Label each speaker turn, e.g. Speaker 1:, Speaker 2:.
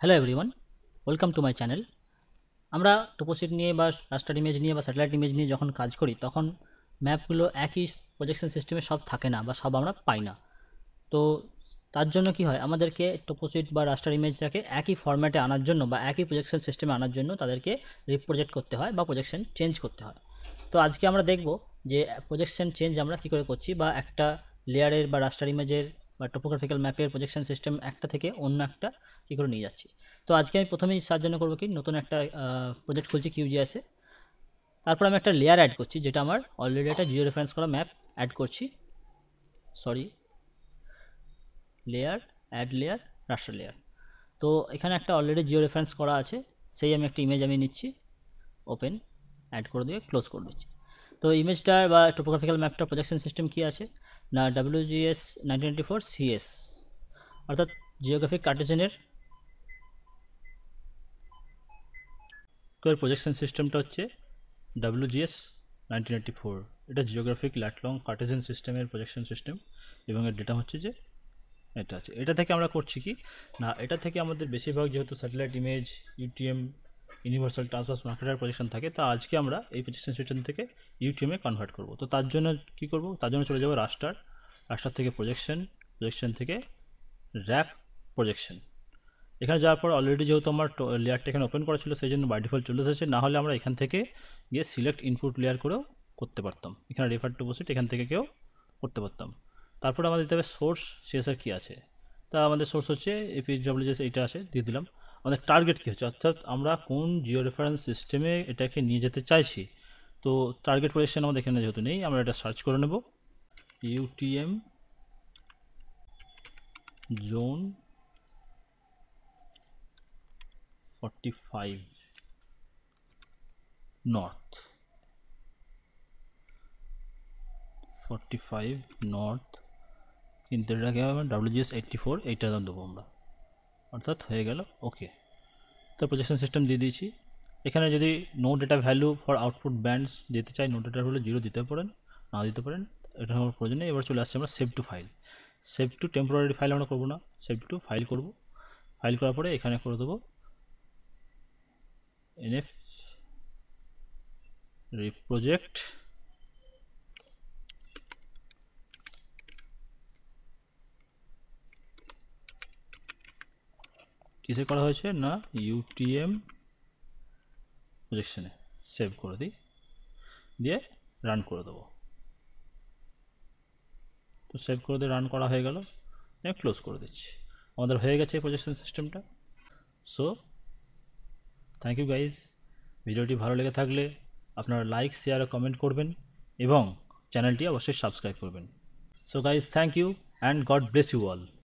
Speaker 1: hello everyone welcome to my channel আমরা toposheet নিয়ে বা রাস্টার ইমেজ নিয়ে বা স্যাটেলাইট ইমেজ নিয়ে যখন কাজ করি তখন ম্যাপগুলো একই প্রজেকশন সিস্টেমে সব থাকে না বা সব আমরা পাই না তো তার জন্য কি হয় আমাদেরকে টোপোসিট বা রাস্টার ইমেজটাকে একই ফর্ম্যাটে আনার জন্য বা একই প্রজেকশন সিস্টেমে আনার জন্য তাদেরকে রিপ্রজেক্ট করতে হয় বা প্রজেকশন চেঞ্জ করতে হয় তো আজকে আমরা দেখব যে প্রজেকশন চেঞ্জ আমরা কি করে করছি বা একটা লেয়ারের বা রাস্টার ইমেজের বা টোপোগ্রাফিক্যাল ম্যাপের প্রজেকশন সিস্টেম একটা থেকে অন্য একটা কী করে নিয়ে যাচ্ছি তো আজকে আমি প্রথমেই সার জন্য করবো কি নতুন একটা প্রজেক্ট খুলছি কিউজিএসে তারপর আমি একটা লেয়ার অ্যাড করছি যেটা আমার অলরেডি একটা জিও রেফারেন্স করা ম্যাপ অ্যাড করছি sorry layer add layer raster layer তো এখানে একটা অলরেডি জিও রেফারেন্স করা আছে সেই আমি একটা ইমেজ আমি নিচ্ছি ওপেন অ্যাড করে দিয়ে ক্লোজ করে দিচ্ছি তো ইমেজটার বা টোপোগ্রাফিক্যাল ম্যাপটার প্রজেকশন সিস্টেম কী আছে না WGS nineteen ninety four CS অর্থাৎ জিওগ্রাফিক কার্টেশনের এর প্রজেকশন সিস্টেমটা হচ্ছে
Speaker 2: ডাব্লিউজিএস নাইনটিন নাইনটি ফোর এটা জিওগ্রাফিক ল্যাটলং কার্টেশন সিস্টেমের প্রজেকশন সিস্টেম এবং এর ডেটা হচ্ছে যে এটা আছে এটা থেকে আমরা করছি কি না এটা থেকে আমাদের বেশিরভাগ যেহেতু satellite image UTM universal transverse মার্কেটের পজিশন থাকে তো আজকে আমরা এই পজিশন সিস্টেম থেকে ইউটিএমে কনভার্ট করব তো তার জন্য কি করব তার জন্য চলে যাব রাস্টার রাস্টার থেকে প্রজেকশন প্রজেকশন থেকে র্যাপ প্রজেকশন এখানে যাওয়ার পর অলরেডি যেহেতু আমার লেয়ারটা এখানে ওপেন করা ছিল সেই জন্য বাইডিফল্ট চলে এসেছে না হলে আমরা এখান থেকে গিয়ে সিলেক্ট ইনপুট লেয়ার করেও করতে পারতাম এখানে রেফার টু বসে এখান থেকে কেউ করতে পারতাম তারপর আমাদের দিতে হবে সোর্স শেষের কী আছে তা আমাদের সোর্স হচ্ছে এপিডব্লিউএস এইটা আছে দিয়ে দিলাম আমাদের টার্গেট কী হচ্ছে অর্থাৎ আমরা কোন জিও রেফারেন্স সিস্টেমে এটাকে নিয়ে যেতে চাইছি তো টার্গেট পজিশন আমাদের এখানে যেহেতু নেই আমরা এটা সার্চ করে নেব UTM zone forty five north forty five north কিন্তু এটাকে আমরা ডাব্লিউজিএস এইটটি ফোর এইটা দেবো আমরা অর্থাৎ হয়ে গেল ওকে তো প্রজেকশন সিস্টেম দিয়ে দিয়েছি এখানে যদি no data value for output bands দিতে চাই নো ডেটা ভ্যালু জিরো দিতে পারেন না দিতে পারেন এটা আমার প্রয়োজন নেই এবার চলে আসছে আমরা save to file save to temporary file আমরা করবো না সেভ টু ফাইল করব ফাইল করার পরে এখানে করে দেবো এনএফ রিপ্রোজেক্ট কিসে করা হয়েছে না ইউটিএম প্রজেকশানে সেভ করে দিই দিয়ে রান করে দেবো তো সেভ করে দিয়ে রান করা হয়ে গেল আমি ক্লোজ করে দিচ্ছি আমাদের হয়ে গেছে এই প্রজেকশন সিস্টেমটা সো থ্যাংক ইউ গাইজ ভিডিওটি ভালো লেগে থাকলে আপনারা লাইক শেয়ার ও কমেন্ট করবেন এবং চ্যানেলটি অবশ্যই সাবস্ক্রাইব করবেন so guys thank you and God bless you all